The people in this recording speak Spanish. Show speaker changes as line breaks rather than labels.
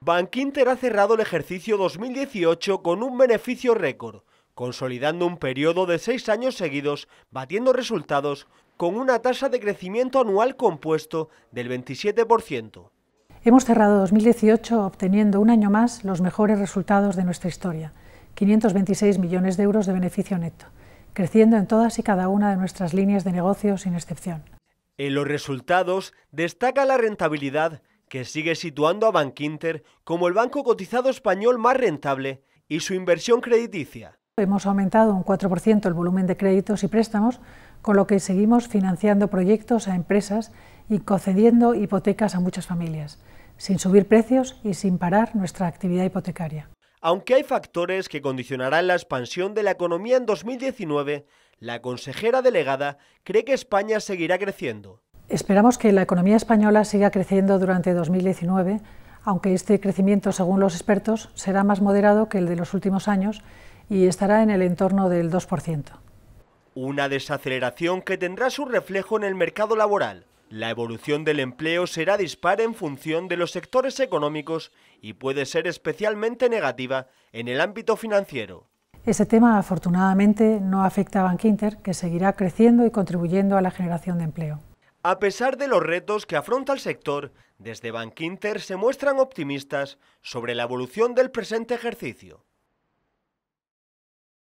Bankinter ha cerrado el ejercicio 2018 con un beneficio récord, consolidando un periodo de seis años seguidos, batiendo resultados con una tasa de crecimiento anual compuesto del 27%.
Hemos cerrado 2018 obteniendo un año más los mejores resultados de nuestra historia, 526 millones de euros de beneficio neto, creciendo en todas y cada una de nuestras líneas de negocio sin excepción.
En los resultados destaca la rentabilidad que sigue situando a Bankinter como el banco cotizado español más rentable y su inversión crediticia.
Hemos aumentado un 4% el volumen de créditos y préstamos, con lo que seguimos financiando proyectos a empresas y concediendo hipotecas a muchas familias, sin subir precios y sin parar nuestra actividad hipotecaria.
Aunque hay factores que condicionarán la expansión de la economía en 2019, la consejera delegada cree que España seguirá creciendo.
Esperamos que la economía española siga creciendo durante 2019, aunque este crecimiento, según los expertos, será más moderado que el de los últimos años y estará en el entorno del 2%.
Una desaceleración que tendrá su reflejo en el mercado laboral. La evolución del empleo será dispar en función de los sectores económicos y puede ser especialmente negativa en el ámbito financiero.
Ese tema afortunadamente no afecta a Bankinter, que seguirá creciendo y contribuyendo a la generación de empleo.
A pesar de los retos que afronta el sector, desde Bankinter se muestran optimistas sobre la evolución del presente ejercicio.